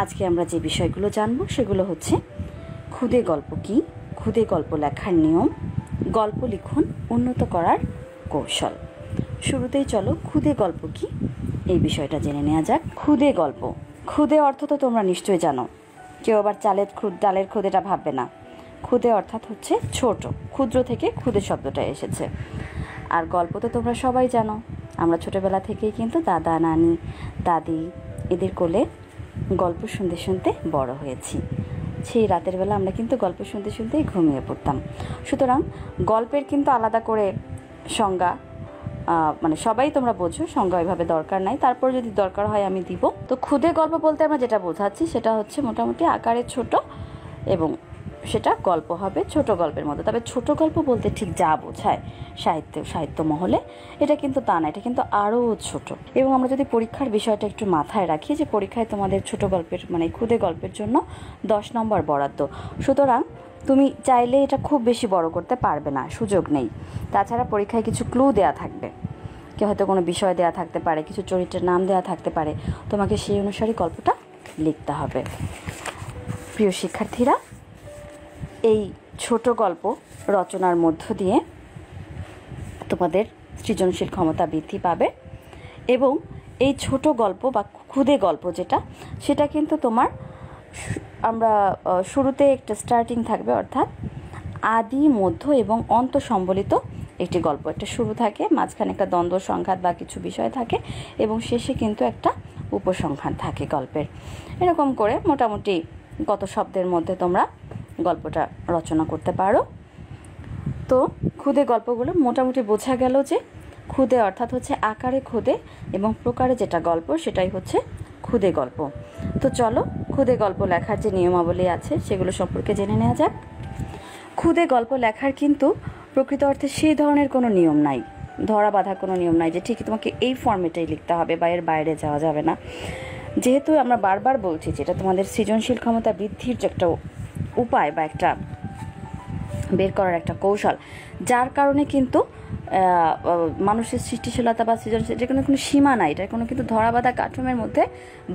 আজকে আমরা যে বিষয়গুলো জানব সেগুলো হচ্ছে খুদে গল্প কি খুদে গল্প লেখার নিয়ম গল্প লিখন উন্নত করার কৌশল শুরুতেই চলো খুদে গল্প কি এই বিষয়টা জেনে নেওয়া যাক খুদে গল্প খুদে অর্থ তো তোমরা নিশ্চয়ই জানো কেউ আবার চালের খুদ ডালের খুদেটা ভাববে না খুদে অর্থাৎ হচ্ছে ছোট ক্ষুদ্র থেকে খুদে শব্দটা এসেছে আর গল্প তো তোমরা সবাই জানো আমরা ছোটোবেলা থেকেই কিন্তু দাদা নানি দাদি এদের কোলে গল্প শুনতে শুনতে বড় হয়েছি সেই রাতের বেলা আমরা কিন্তু গল্প শুনতে শুনতেই ঘুমিয়ে পড়তাম সুতরাং গল্পের কিন্তু আলাদা করে সংজ্ঞা মানে সবাই তোমরা বোঝো সংজ্ঞা এভাবে দরকার নাই তারপর যদি দরকার হয় আমি দিব তো খুদে গল্প বলতে আমরা যেটা বোঝাচ্ছি সেটা হচ্ছে মোটামুটি আকারে ছোট এবং সেটা গল্প হবে ছোট গল্পের মতো তবে ছোট গল্প বলতে ঠিক যা বোঝায় সাহিত্য সাহিত্য মহলে এটা কিন্তু তা না এটা কিন্তু আরও ছোট এবং আমরা যদি পরীক্ষার বিষয়টা একটু মাথায় রাখি যে পরীক্ষায় তোমাদের ছোট গল্পের মানে খুদে গল্পের জন্য দশ নম্বর বরাদ্দ সুতরাং তুমি চাইলে এটা খুব বেশি বড় করতে পারবে না সুযোগ নেই তাছাড়া পরীক্ষায় কিছু ক্লু দেয়া থাকবে কেউ হয়তো কোনো বিষয় দেয়া থাকতে পারে কিছু চরিত্রের নাম দেয়া থাকতে পারে তোমাকে সেই অনুসারে গল্পটা লিখতে হবে প্রিয় শিক্ষার্থীরা এই ছোট গল্প রচনার মধ্য দিয়ে তোমাদের সৃজনশীল ক্ষমতা বৃদ্ধি পাবে এবং এই ছোট গল্প বা ক্ষুদে গল্প যেটা সেটা কিন্তু তোমার আমরা শুরুতে একটা স্টার্টিং থাকবে অর্থাৎ আদি মধ্য এবং অন্ত সম্বলিত একটি গল্প একটা শুরু থাকে মাঝখানে একটা দ্বন্দ্ব সংঘাত বা কিছু বিষয় থাকে এবং শেষে কিন্তু একটা উপসংখ্যান থাকে গল্পের এরকম করে মোটামুটি গত শব্দের মধ্যে তোমরা গল্পটা রচনা করতে পারো তো খুদে গল্পগুলো মোটামুটি বোঝা গেল যে খুদে অর্থাৎ হচ্ছে আকারে খুদে এবং প্রকারে যেটা গল্প সেটাই হচ্ছে খুদে গল্প তো চলো খুদে গল্প লেখার যে নিয়মাবলী আছে সেগুলো সম্পর্কে জেনে নেওয়া যাক খুদে গল্প লেখার কিন্তু প্রকৃত অর্থে সেই ধরনের কোনো নিয়ম নাই ধরা বাঁধা কোনো নিয়ম নাই যে ঠিক তোমাকে এই ফর্মেটাই লিখতে হবে বা এর বাইরে যাওয়া যাবে না যেহেতু আমরা বারবার বলছি যেটা তোমাদের সৃজনশীল ক্ষমতা বৃদ্ধির যে একটা উপায় বা একটা বের করার একটা কৌশল যার কারণে কিন্তু মানুষের সৃষ্টিশীলতা বা সৃজনশীল এটা কোনো কোনো সীমা নাই এটা কোনো কিন্তু ধরা বাঁধা কাঠামোর মধ্যে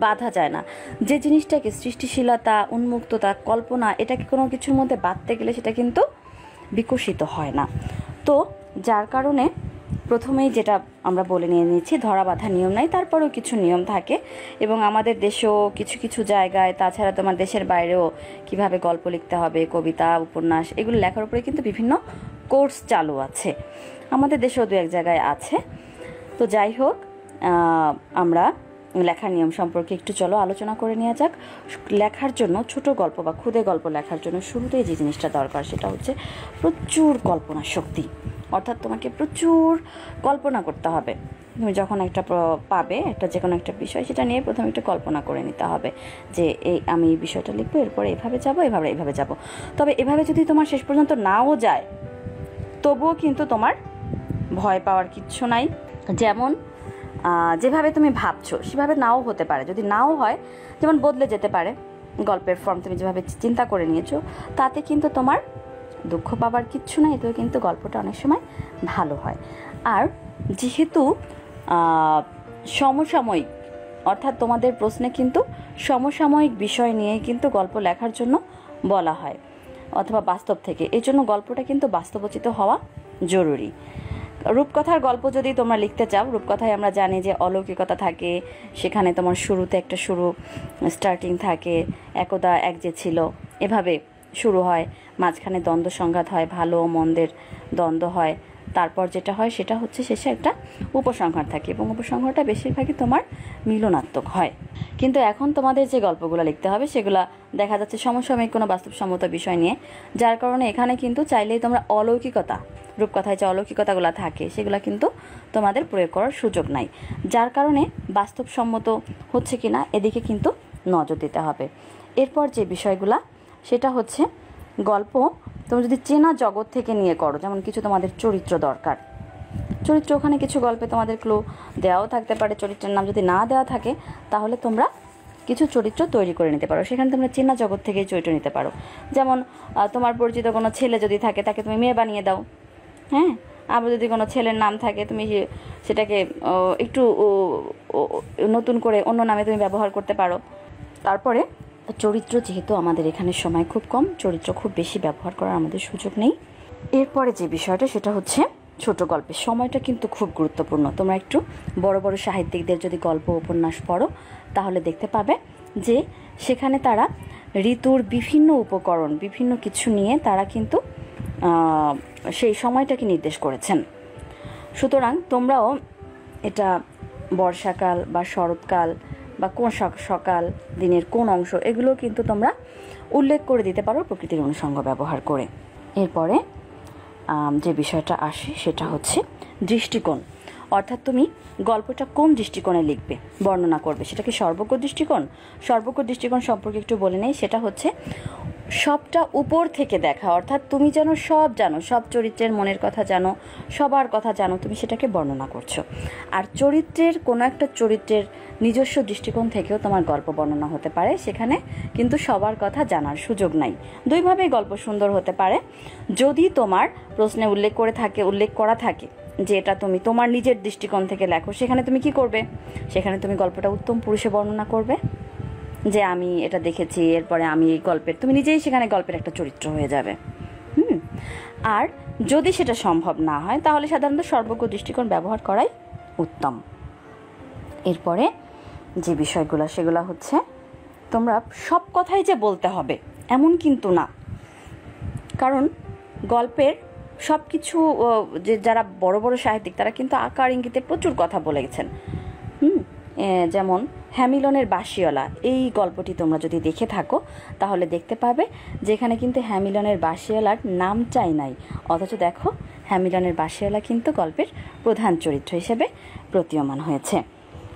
বাধা যায় না যে জিনিসটাকে সৃষ্টিশীলতা উন্মুক্ততা কল্পনা এটাকে কোনো কিছুর মধ্যে বাঁধতে গেলে সেটা কিন্তু বিকশিত হয় না তো যার কারণে প্রথমেই যেটা আমরা বলে নিয়ে নিয়েছি ধরা বাঁধা নিয়ম নাই তারপরেও কিছু নিয়ম থাকে এবং আমাদের দেশেও কিছু কিছু জায়গায় তাছাড়া তোমার দেশের বাইরেও কিভাবে গল্প লিখতে হবে কবিতা উপন্যাস এগুলো লেখার উপরে কিন্তু বিভিন্ন কোর্স চালু আছে আমাদের দেশেও দু এক জায়গায় আছে তো যাই হোক আমরা লেখার নিয়ম সম্পর্কে একটু চলো আলোচনা করে নেওয়া যাক লেখার জন্য ছোট গল্প বা ক্ষুদে গল্প লেখার জন্য শুরুতেই যে জিনিসটা দরকার সেটা হচ্ছে প্রচুর কল্পনা শক্তি অর্থাৎ তোমাকে প্রচুর কল্পনা করতে হবে তুমি যখন একটা পাবে একটা যে কোনো একটা বিষয় সেটা নিয়ে প্রথমে একটু কল্পনা করে নিতে হবে যে এই আমি এই বিষয়টা লিখবো এরপরে এভাবে যাবো এভাবে এভাবে যাব তবে এভাবে যদি তোমার শেষ পর্যন্ত নাও যায় তবুও কিন্তু তোমার ভয় পাওয়ার কিচ্ছু নাই যেমন যেভাবে তুমি ভাবছো সেভাবে নাও হতে পারে যদি নাও হয় যেমন বদলে যেতে পারে গল্পের ফর্ম তুমি যেভাবে চিন্তা করে নিয়েছো তাতে কিন্তু তোমার দুঃখ পাবার কিচ্ছু নাই এতেও কিন্তু গল্পটা অনেক সময় ভালো হয় আর যেহেতু সমসাময়িক অর্থাৎ তোমাদের প্রশ্নে কিন্তু সমসাময়িক বিষয় নিয়ে কিন্তু গল্প লেখার জন্য বলা হয় অথবা বাস্তব থেকে এই জন্য গল্পটা কিন্তু বাস্তবচিত হওয়া জরুরি রূপকথার গল্প যদি তোমরা লিখতে চাও রূপকথায় আমরা জানি যে অলৌকিকতা থাকে সেখানে তোমার শুরুতে একটা শুরু স্টার্টিং থাকে একদা এক যে ছিল এভাবে শুরু হয় মাঝখানে দ্বন্দ্ব সংঘাত হয় ভালো মন্দের দ্বন্দ্ব হয় তারপর যেটা হয় সেটা হচ্ছে শেষে একটা উপসংহার থাকে এবং উপসংহারটা বেশিরভাগই তোমার মিলনাত্মক হয় কিন্তু এখন তোমাদের যে গল্পগুলো লিখতে হবে সেগুলো দেখা যাচ্ছে সমসাময়িক কোনো বাস্তবসম্মত বিষয় নিয়ে যার কারণে এখানে কিন্তু চাইলেই তোমরা অলৌকিকতা রূপকথায় যে অলৌকিকতাগুলো থাকে সেগুলো কিন্তু তোমাদের প্রয়োগ করার সুযোগ নাই যার কারণে বাস্তবসম্মত হচ্ছে কি না এদিকে কিন্তু নজর দিতে হবে এরপর যে বিষয়গুলা সেটা হচ্ছে গল্প তুমি যদি চেনা জগৎ থেকে নিয়ে করো যেমন কিছু তোমাদের চরিত্র দরকার চরিত্র ওখানে কিছু গল্পে তোমাদের ক্লু দেওয়াও থাকতে পারে চরিত্রের নাম যদি না দেওয়া থাকে তাহলে তোমরা কিছু চরিত্র তৈরি করে নিতে পারো সেখানে তোমরা চেনা জগৎ থেকেই চরিত্র নিতে পারো যেমন তোমার পরিচিত কোনো ছেলে যদি থাকে তাকে তুমি মেয়ে বানিয়ে দাও হ্যাঁ আবার যদি কোনো ছেলের নাম থাকে তুমি সেটাকে একটু নতুন করে অন্য নামে তুমি ব্যবহার করতে পারো তারপরে চরিত্র যেহেতু আমাদের এখানে সময় খুব কম চরিত্র খুব বেশি ব্যবহার করার আমাদের সুযোগ নেই এরপরে যে বিষয়টা সেটা হচ্ছে ছোট গল্পের সময়টা কিন্তু খুব গুরুত্বপূর্ণ তোমরা একটু বড় বড় সাহিত্যিকদের যদি গল্প উপন্যাস পড়ো তাহলে দেখতে পাবে যে সেখানে তারা ঋতুর বিভিন্ন উপকরণ বিভিন্ন কিছু নিয়ে তারা কিন্তু সেই সময়টাকে নির্দেশ করেছেন সুতরাং তোমরাও এটা বর্ষাকাল বা শরৎকাল বা কোন সকাল দিনের কোন অংশ এগুলো কিন্তু তোমরা উল্লেখ করে দিতে পারো প্রকৃতির অনুষঙ্গ ব্যবহার করে এরপরে যে বিষয়টা আসে সেটা হচ্ছে দৃষ্টিকোণ অর্থাৎ তুমি গল্পটা কোন দৃষ্টিকোণে লিখবে বর্ণনা করবে সেটা কি সর্বজ্ঞ দৃষ্টিকোণ সর্বজ্ঞ দৃষ্টিকোণ সম্পর্কে একটু বলে নেই সেটা হচ্ছে সবটা উপর থেকে দেখা অর্থাৎ তুমি যেন সব জানো সব চরিত্রের মনের কথা জানো সবার কথা জানো তুমি সেটাকে বর্ণনা করছো আর চরিত্রের কোনো একটা চরিত্রের নিজস্ব দৃষ্টিকোণ থেকেও তোমার গল্প বর্ণনা হতে পারে সেখানে কিন্তু সবার কথা জানার সুযোগ নাই দুইভাবেই গল্প সুন্দর হতে পারে যদি তোমার প্রশ্নে উল্লেখ করে থাকে উল্লেখ করা থাকে যে এটা তুমি তোমার নিজের দৃষ্টিকোণ থেকে লেখো সেখানে তুমি কি করবে সেখানে তুমি গল্পটা উত্তম পুরুষে বর্ণনা করবে যে আমি এটা দেখেছি এরপরে আমি এই গল্পের তুমি নিজেই সেখানে গল্পের একটা চরিত্র হয়ে যাবে হুম আর যদি সেটা সম্ভব না হয় তাহলে সাধারণত সর্বজ্ঞ দৃষ্টিকোণ ব্যবহার করাই উত্তম এরপরে যে বিষয়গুলো সেগুলো হচ্ছে তোমরা সব কথাই যে বলতে হবে এমন কিন্তু না কারণ গল্পের সব কিছু যে যারা বড় বড় সাহিত্যিক তারা কিন্তু আকার ইঙ্গিতে প্রচুর কথা বলে গেছেন যেমন হ্যামিলনের বাসিওলা এই গল্পটি তোমরা যদি দেখে থাকো তাহলে দেখতে পাবে যেখানে কিন্তু হ্যামিলনের বাসিওলার নাম চাই নাই অথচ দেখো হ্যামিলনের বাসিওলা কিন্তু গল্পের প্রধান চরিত্র হিসেবে প্রতীয়মান হয়েছে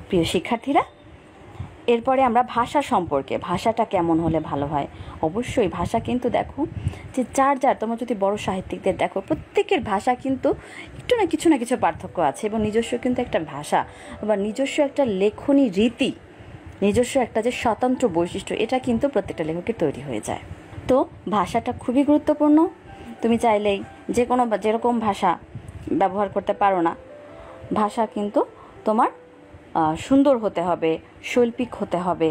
প্রিয় শিক্ষার্থীরা এরপরে আমরা ভাষা সম্পর্কে ভাষাটা কেমন হলে ভালো হয় অবশ্যই ভাষা কিন্তু দেখো যে যার যার তোমার যদি বড় সাহিত্যিকদের দেখো প্রত্যেকের ভাষা কিন্তু একটু না কিছু না কিছু পার্থক্য আছে এবং নিজস্ব কিন্তু একটা ভাষা বা নিজস্ব একটা লেখনী রীতি নিজস্ব একটা যে স্বতন্ত্র বৈশিষ্ট্য এটা কিন্তু প্রত্যেকটা লেখকের তৈরি হয়ে যায় তো ভাষাটা খুবই গুরুত্বপূর্ণ তুমি চাইলেই যে কোনো যেরকম ভাষা ব্যবহার করতে পারো না ভাষা কিন্তু তোমার সুন্দর হতে হবে শৈল্পিক হতে হবে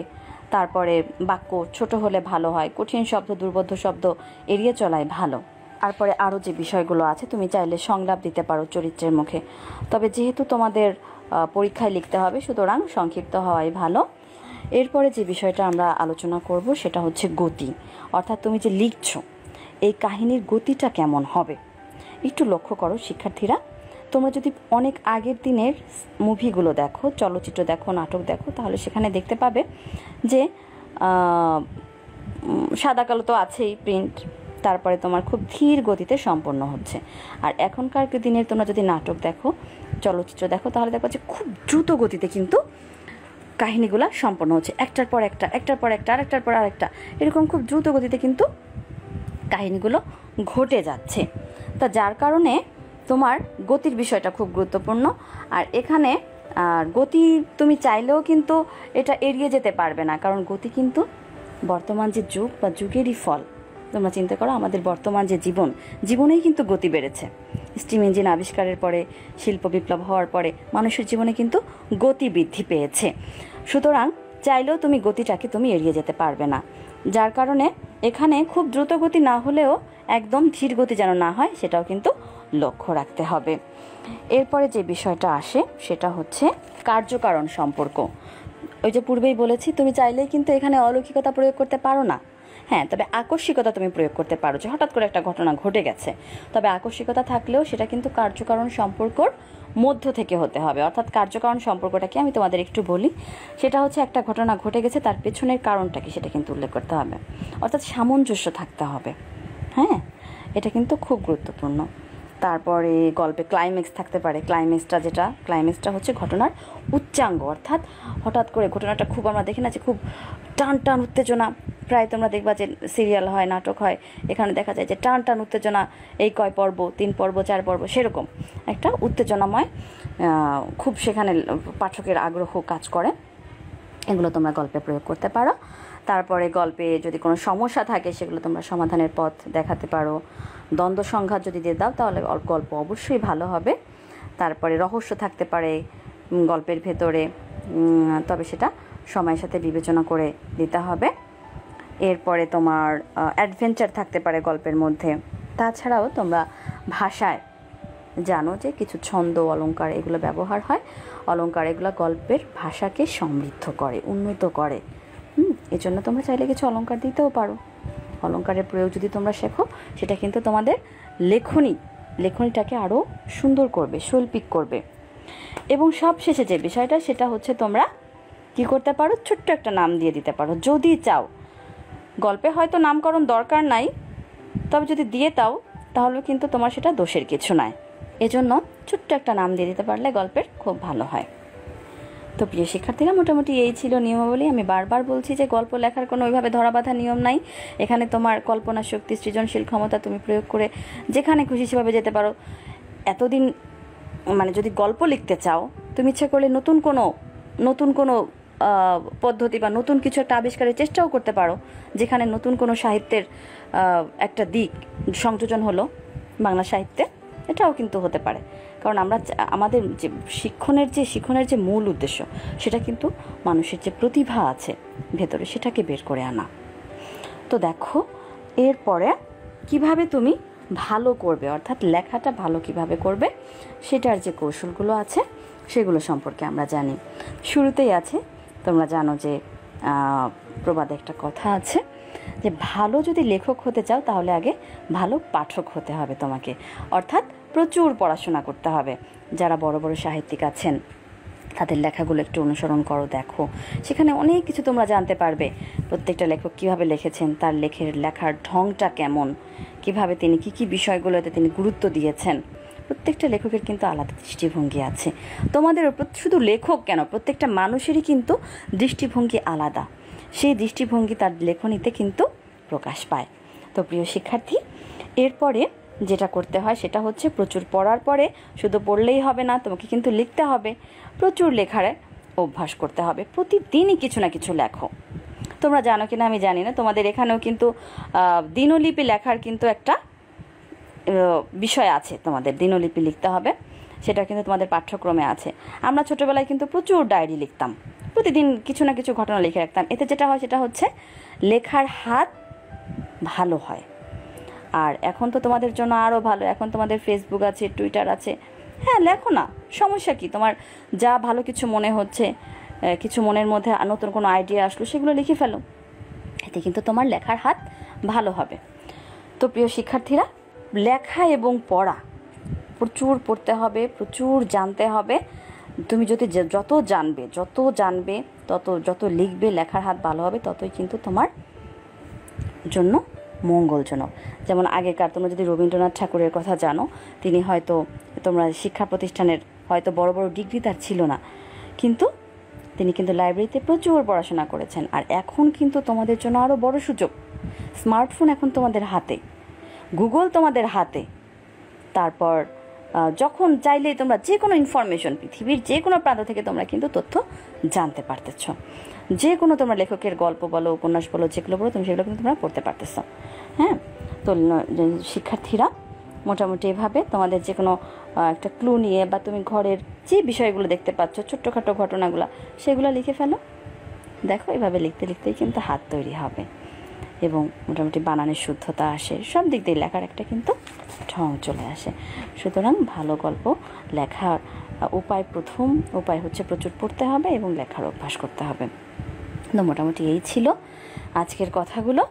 তারপরে বাক্য ছোট হলে ভালো হয় কঠিন শব্দ দুর্বোধ্য শব্দ এড়িয়ে চলাই ভালো তারপরে আরও যে বিষয়গুলো আছে তুমি চাইলে সংলাপ দিতে পারো চরিত্রের মুখে তবে যেহেতু তোমাদের পরীক্ষায় লিখতে হবে সুতরাং সংক্ষিপ্ত হওয়াই ভালো এরপরে যে বিষয়টা আমরা আলোচনা করব সেটা হচ্ছে গতি অর্থাৎ তুমি যে লিখছ এই কাহিনীর গতিটা কেমন হবে একটু লক্ষ্য করো শিক্ষার্থীরা তোমরা যদি অনেক আগের দিনের মুভিগুলো দেখো চলচ্চিত্র দেখো নাটক দেখো তাহলে সেখানে দেখতে পাবে যে সাদা কালো তো আছেই প্রিন্ট তারপরে তোমার খুব ধীর গতিতে সম্পন্ন হচ্ছে আর এখনকার দিনের তোমরা যদি নাটক দেখো চলচ্চিত্র দেখো তাহলে দেখো যে খুব দ্রুত গতিতে কিন্তু কাহিনীগুলো সম্পন্ন হচ্ছে একটার পর একটা একটার পর একটা আর একটার পর আরেকটা এরকম খুব দ্রুত গতিতে কিন্তু কাহিনীগুলো ঘটে যাচ্ছে তা যার কারণে তোমার গতির বিষয়টা খুব গুরুত্বপূর্ণ আর এখানে গতি তুমি চাইলেও কিন্তু এটা এড়িয়ে যেতে পারবে না কারণ গতি কিন্তু বর্তমান যে যুগ বা যুগেরই ফল তোমরা চিন্তা করো আমাদের বর্তমান যে জীবন জীবনেই কিন্তু গতি বেড়েছে স্টিম ইঞ্জিন আবিষ্কারের পরে শিল্প বিপ্লব হওয়ার পরে মানুষের জীবনে কিন্তু গতি বৃদ্ধি পেয়েছে সুতরাং চাইলেও তুমি গতিটাকে তুমি এড়িয়ে যেতে পারবে না যার কারণে এখানে খুব দ্রুত গতি না হলেও একদম ধীর গতি যেন না হয় সেটাও কিন্তু লক্ষ্য রাখতে হবে এরপরে যে বিষয়টা আসে সেটা হচ্ছে কার্যকারণ সম্পর্ক ওই যে পূর্বেই বলেছি তুমি চাইলেই কিন্তু এখানে অলৌকিকতা প্রয়োগ করতে পারো না হ্যাঁ তবে আকস্মিকতা তুমি প্রয়োগ করতে পারো যে হঠাৎ করে একটা ঘটনা ঘটে গেছে তবে আকস্মিকতা থাকলেও সেটা কিন্তু কার্যকারণ সম্পর্কর মধ্য থেকে হতে হবে অর্থাৎ কার্যকারণ সম্পর্কটাকে আমি তোমাদের একটু বলি সেটা হচ্ছে একটা ঘটনা ঘটে গেছে তার পেছনের কারণটাকে সেটা কিন্তু উল্লেখ করতে হবে অর্থাৎ সামঞ্জস্য থাকতে হবে হ্যাঁ এটা কিন্তু খুব গুরুত্বপূর্ণ তারপরে গল্পে ক্লাইম্যাক্স থাকতে পারে ক্লাইম্যাক্সটা যেটা ক্লাইম্যাক্সটা হচ্ছে ঘটনার উচ্চাঙ্গ অর্থাৎ হঠাৎ করে ঘটনাটা খুব আমরা দেখি না যে খুব টান টান উত্তেজনা প্রায় তোমরা দেখবা যে সিরিয়াল হয় নাটক হয় এখানে দেখা যায় যে টান টান উত্তেজনা এই কয় পর্ব তিন পর্ব চার পর্ব সেরকম একটা উত্তেজনাময় খুব সেখানে পাঠকের আগ্রহ কাজ করে এগুলো তোমরা গল্পে প্রয়োগ করতে পারো তারপরে গল্পে যদি কোনো সমস্যা থাকে সেগুলো তোমরা সমাধানের পথ দেখাতে পারো দ্বন্দ্ব সংঘাত যদি দিয়ে দাও তাহলে গল্প অবশ্যই ভালো হবে তারপরে রহস্য থাকতে পারে গল্পের ভেতরে তবে সেটা সময়ের সাথে বিবেচনা করে দিতে হবে এরপরে তোমার অ্যাডভেঞ্চার থাকতে পারে গল্পের মধ্যে তাছাড়াও তোমরা ভাষায় জানো যে কিছু ছন্দ অলঙ্কার এগুলো ব্যবহার হয় অলঙ্কার এগুলো গল্পের ভাষাকে সমৃদ্ধ করে উন্নত করে হুম এজন্য তোমরা চাইলে কিছু অলঙ্কার দিতেও পারো অলঙ্কারের প্রয়োগ যদি তোমরা শেখো সেটা কিন্তু তোমাদের লেখনী লেখনীটাকে আরও সুন্দর করবে শৈল্পিক করবে এবং সব শেষে যে বিষয়টা সেটা হচ্ছে তোমরা কি করতে পারো ছোট্ট একটা নাম দিয়ে দিতে পারো যদি চাও গল্পে হয়তো নামকরণ দরকার নাই তবে যদি দিয়ে তাও তাহলে কিন্তু তোমার সেটা দোষের কিছু নয় এজন্য ছোট্ট একটা নাম দিয়ে দিতে পারলে গল্পের খুব ভালো হয় তো প্রিয় শিক্ষার্থীরা মোটামুটি এই ছিল নিয়মাবলী আমি বারবার বলছি যে গল্প লেখার কোনো ওইভাবে ধরা বাঁধা নিয়ম নাই এখানে তোমার কল্পনা শক্তি সৃজনশীল ক্ষমতা তুমি প্রয়োগ করে যেখানে খুশি সেভাবে যেতে পারো এতদিন মানে যদি গল্প লিখতে চাও তুমি ইচ্ছে করলে নতুন কোনো নতুন কোনো পদ্ধতি বা নতুন কিছু একটা আবিষ্কারের চেষ্টাও করতে পারো যেখানে নতুন কোনো সাহিত্যের একটা দিক সংযোজন হলো বাংলা সাহিত্যে এটাও কিন্তু হতে পারে কারণ আমরা আমাদের যে শিক্ষণের যে শিক্ষণের যে মূল উদ্দেশ্য সেটা কিন্তু মানুষের যে প্রতিভা আছে ভেতরে সেটাকে বের করে আনা তো দেখো এরপরে কিভাবে তুমি ভালো করবে অর্থাৎ লেখাটা ভালো কিভাবে করবে সেটার যে কৌশলগুলো আছে সেগুলো সম্পর্কে আমরা জানি শুরুতেই আছে তোমরা জানো যে প্রবাদে একটা কথা আছে যে ভালো যদি লেখক হতে চাও তাহলে আগে ভালো পাঠক হতে হবে তোমাকে অর্থাৎ প্রচুর পড়াশোনা করতে হবে যারা বড় বড় সাহিত্যিক আছেন তাদের লেখাগুলো একটু অনুসরণ করো দেখো সেখানে অনেক কিছু তোমরা জানতে পারবে প্রত্যেকটা লেখক কিভাবে লিখেছেন তার লেখের লেখার ঢংটা কেমন কিভাবে তিনি কি কি বিষয়গুলোতে তিনি গুরুত্ব দিয়েছেন প্রত্যেকটা লেখকের কিন্তু আলাদা দৃষ্টিভঙ্গি আছে তোমাদের শুধু লেখক কেন প্রত্যেকটা মানুষেরই কিন্তু দৃষ্টিভঙ্গি আলাদা সেই দৃষ্টিভঙ্গি তার লেখনীতে কিন্তু প্রকাশ পায় তো প্রিয় শিক্ষার্থী এরপরে যেটা করতে হয় সেটা হচ্ছে প্রচুর পড়ার পরে শুধু পড়লেই হবে না তোমাকে কিন্তু লিখতে হবে প্রচুর লেখার অভ্যাস করতে হবে প্রতিদিনই কিছু না কিছু লেখো তোমরা জানো কি না আমি জানি না তোমাদের এখানেও কিন্তু দিনলিপি লেখার কিন্তু একটা বিষয় আছে তোমাদের দিনলিপি লিখতে হবে সেটা কিন্তু তোমাদের পাঠ্যক্রমে আছে আমরা ছোটোবেলায় কিন্তু প্রচুর ডায়েরি লিখতাম প্রতিদিন কিছু না কিছু ঘটনা লিখে রাখতাম এতে যেটা হয় সেটা হচ্ছে লেখার হাত ভালো হয় আর এখন তো তোমাদের জন্য আরও ভালো এখন তোমাদের ফেসবুক আছে টুইটার আছে হ্যাঁ লেখো না সমস্যা কি তোমার যা ভালো কিছু মনে হচ্ছে কিছু মনের মধ্যে নতুন কোনো আইডিয়া আসলো সেগুলো লিখে ফেলো এতে কিন্তু তোমার লেখার হাত ভালো হবে তো প্রিয় শিক্ষার্থীরা লেখা এবং পড়া প্রচুর পড়তে হবে প্রচুর জানতে হবে তুমি যদি যত জানবে যত জানবে তত যত লিখবে লেখার হাত ভালো হবে ততই কিন্তু তোমার জন্য মঙ্গলজনক যেমন আগেকার তোমরা যদি রবীন্দ্রনাথ ঠাকুরের কথা জানো তিনি হয়তো তোমরা শিক্ষা প্রতিষ্ঠানের হয়তো বড় বড় ডিগ্রি তার ছিল না কিন্তু তিনি কিন্তু লাইব্রেরিতে প্রচুর পড়াশোনা করেছেন আর এখন কিন্তু তোমাদের জন্য আরও বড় সুযোগ স্মার্টফোন এখন তোমাদের হাতে গুগল তোমাদের হাতে তারপর যখন চাইলেই তোমরা যে কোনো ইনফরমেশন পৃথিবীর যে কোনো প্রান্ত থেকে তোমরা কিন্তু তথ্য জানতে পারতেছ যে কোনো তোমরা লেখকের গল্প বলো উপন্যাস বলো যেগুলো বলো তুমি সেগুলো কিন্তু তোমরা পড়তে পারতেছো হ্যাঁ তো শিক্ষার্থীরা মোটামুটি এভাবে তোমাদের যে কোনো একটা ক্লু নিয়ে বা তুমি ঘরের যে বিষয়গুলো দেখতে পাচ্ছ ছোট্টখাটো ঘটনাগুলো সেগুলো লিখে ফেলো দেখো এভাবে লিখতে লিখতেই কিন্তু হাত তৈরি হবে এবং মোটামুটি বানানের শুদ্ধতা আসে সব দিক দিয়ে লেখার একটা কিন্তু ঢং চলে আসে সুতরাং ভালো গল্প লেখার উপায় প্রথম উপায় হচ্ছে প্রচুর পড়তে হবে এবং লেখার অভ্যাস করতে হবে তো মোটামুটি এই ছিল আজকের কথাগুলো